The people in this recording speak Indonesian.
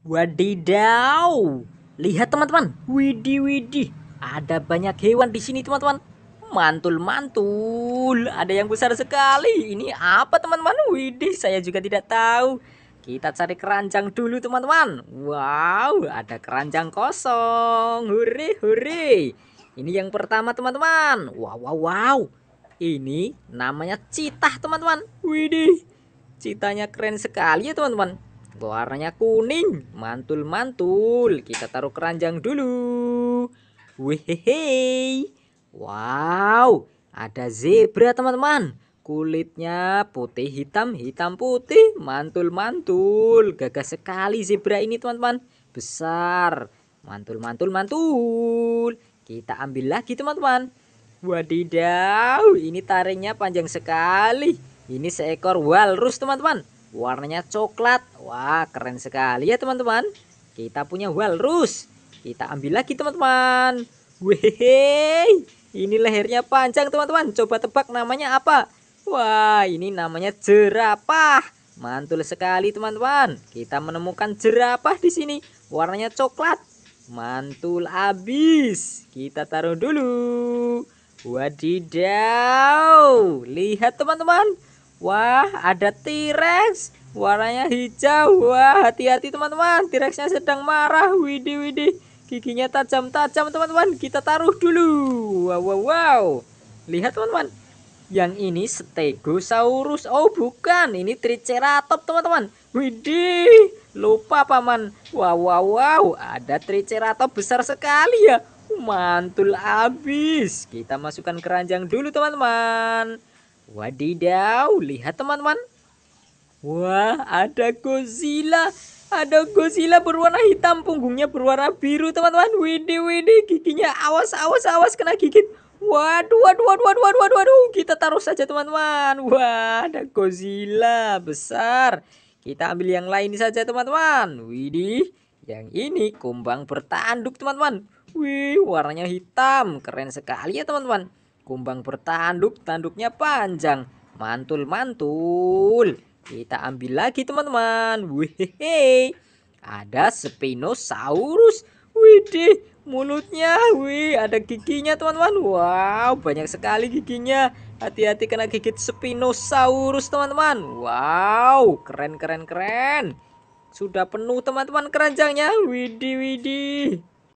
Wadidaw. Lihat teman-teman. Widi Widi, Ada banyak hewan di sini teman-teman. Mantul mantul. Ada yang besar sekali. Ini apa teman-teman? Widi? saya juga tidak tahu. Kita cari keranjang dulu teman-teman. Wow, ada keranjang kosong. Hore hore. Ini yang pertama teman-teman. Wow wow wow. Ini namanya citah teman-teman. Widi, Citanya keren sekali ya teman-teman. Warnanya kuning. Mantul, mantul. Kita taruh keranjang dulu. Wehehe. Wow, ada zebra teman-teman. Kulitnya putih hitam, hitam putih. Mantul, mantul. Gagah sekali zebra ini teman-teman. Besar. Mantul, mantul, mantul. Kita ambil lagi teman-teman. Wadidaw, ini taringnya panjang sekali. Ini seekor walrus teman-teman warnanya coklat wah keren sekali ya teman-teman kita punya walrus kita ambil lagi teman-teman Wih, ini lehernya panjang teman-teman. Coba tebak namanya apa? Wah, ini namanya jerapah. Mantul sekali teman-teman. Kita menemukan jerapah di sini. Warnanya coklat. Mantul abis. Kita taruh dulu. Wadidaw. Lihat teman-teman. Wah, ada T-Rex. Warnanya hijau. Wah, hati-hati teman-teman. T-Rexnya sedang marah. Widih, widih. Giginya tajam-tajam, teman-teman. Kita taruh dulu. Wow, wow, wow. Lihat, teman-teman. Yang ini Stegosaurus. Oh, bukan. Ini Triceratops, teman-teman. Widih. Lupa, Paman. Wow, wow, wow. Ada Triceratops besar sekali ya. Mantul abis. Kita masukkan keranjang dulu, teman-teman. Wadidaw, lihat teman-teman. Wah, ada Godzilla. Ada Godzilla berwarna hitam, punggungnya berwarna biru, teman-teman. Widi, Widi, giginya awas, awas, awas kena gigit. Waduh, waduh, waduh, waduh, waduh, waduh, waduh. Kita taruh saja, teman-teman. Wah, ada Godzilla besar. Kita ambil yang lain saja, teman-teman. Widi, yang ini kumbang bertanduk, teman-teman. Wih, warnanya hitam. Keren sekali ya, teman-teman. Kumbang bertanduk, tanduknya panjang. Mantul, mantul. Kita ambil lagi teman-teman. Wih, ada Spinosaurus. Widih, mulutnya, wih, ada giginya teman-teman. Wow, banyak sekali giginya. Hati-hati kena gigit Spinosaurus teman-teman. Wow, keren keren keren. Sudah penuh teman-teman keranjangnya. Widih, widih.